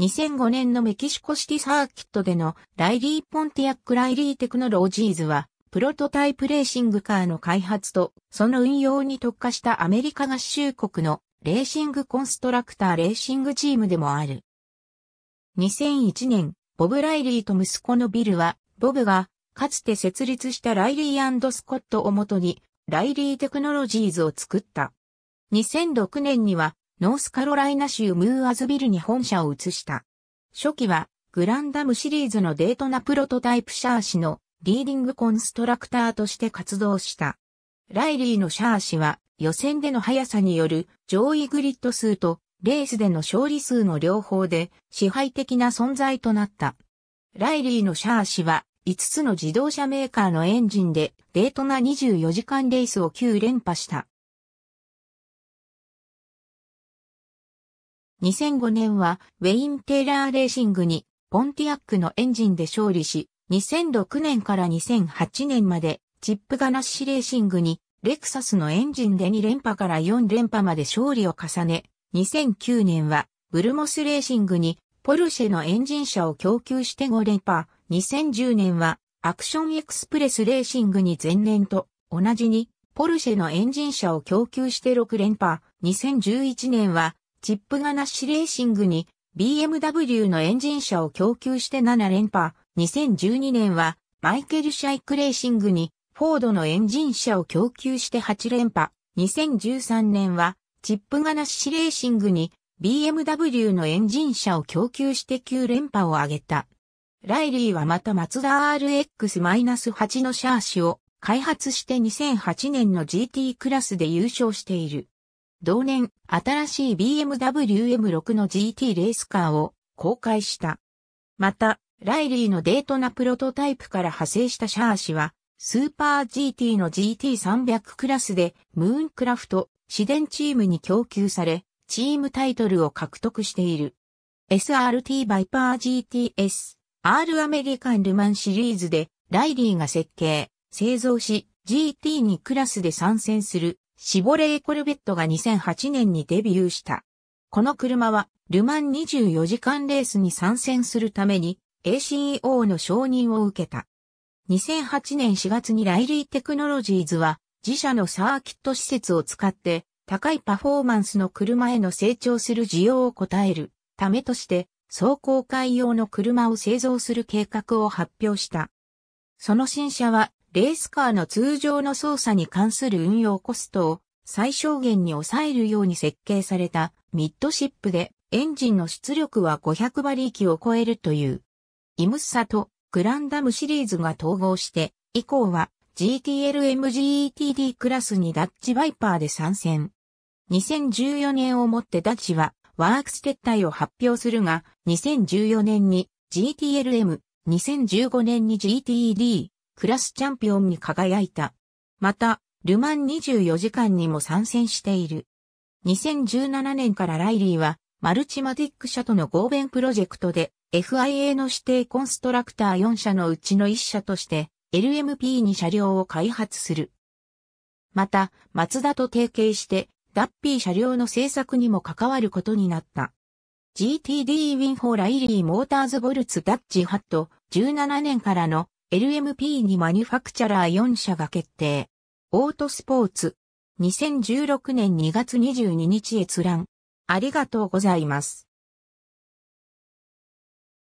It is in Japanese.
2005年のメキシコシティサーキットでのライリー・ポンティアック・ライリー・テクノロジーズは、プロトタイプレーシングカーの開発と、その運用に特化したアメリカ合衆国のレーシングコンストラクターレーシングチームでもある。2001年、ボブ・ライリーと息子のビルは、ボブが、かつて設立したライリースコットをもとに、ライリーテクノロジーズを作った。2006年には、ノースカロライナ州ムーアズビルに本社を移した。初期は、グランダムシリーズのデートなプロトタイプシャー氏のリーディングコンストラクターとして活動した。ライリーのシャー氏は予選での速さによる上位グリッド数とレースでの勝利数の両方で支配的な存在となった。ライリーのシャー氏は5つの自動車メーカーのエンジンでデートな24時間レースを9連覇した。2005年はウェイン・テイラー・レーシングにポンティアックのエンジンで勝利し、2006年から2008年までチップガナッシュレーシングにレクサスのエンジンで2連覇から4連覇まで勝利を重ね、2009年はブルモスレーシングにポルシェのエンジン車を供給して5連覇、2010年はアクションエクスプレスレーシングに前年と同じにポルシェのエンジン車を供給して6連覇、2011年はチップガナシレーシングに BMW のエンジン車を供給して7連覇。2012年はマイケル・シャイクレーシングにフォードのエンジン車を供給して8連覇。2013年はチップガナシレーシングに BMW のエンジン車を供給して9連覇を挙げた。ライリーはまたマツダ RX-8 のシャーシを開発して2008年の GT クラスで優勝している。同年、新しい BMW M6 の GT レースカーを公開した。また、ライリーのデートなプロトタイプから派生したシャーシは、スーパー GT の GT300 クラスで、ムーンクラフト、市電チームに供給され、チームタイトルを獲得している。SRT バイパー GTS、R アメリカンルマンシリーズで、ライリーが設計、製造し、GT2 クラスで参戦するシボレーコルベットが2008年にデビューした。この車は、ルマン24時間レースに参戦するために、ACEO の承認を受けた。2008年4月にライリーテクノロジーズは、自社のサーキット施設を使って、高いパフォーマンスの車への成長する需要を応えるためとして、走行会用の車を製造する計画を発表した。その新車はレースカーの通常の操作に関する運用コストを最小限に抑えるように設計されたミッドシップでエンジンの出力は500馬力を超えるという。イムッサとグランダムシリーズが統合して以降は GTLMGETD クラスにダッチバイパーで参戦。2014年をもってダッチはワークス撤退を発表するが、2014年に GTLM、2015年に GTD、クラスチャンピオンに輝いた。また、ルマン24時間にも参戦している。2017年からライリーは、マルチマティック社との合弁プロジェクトで、FIA の指定コンストラクター4社のうちの1社として、LMP に車両を開発する。また、マツダと提携して、ダッピー車両の製作にも関わることになった。GTD ウィンフォーライリーモーターズボルツダッチハット17年からの LMP にマニュファクチャラー4社が決定。オートスポーツ。2016年2月22日閲覧。ありがとうございます。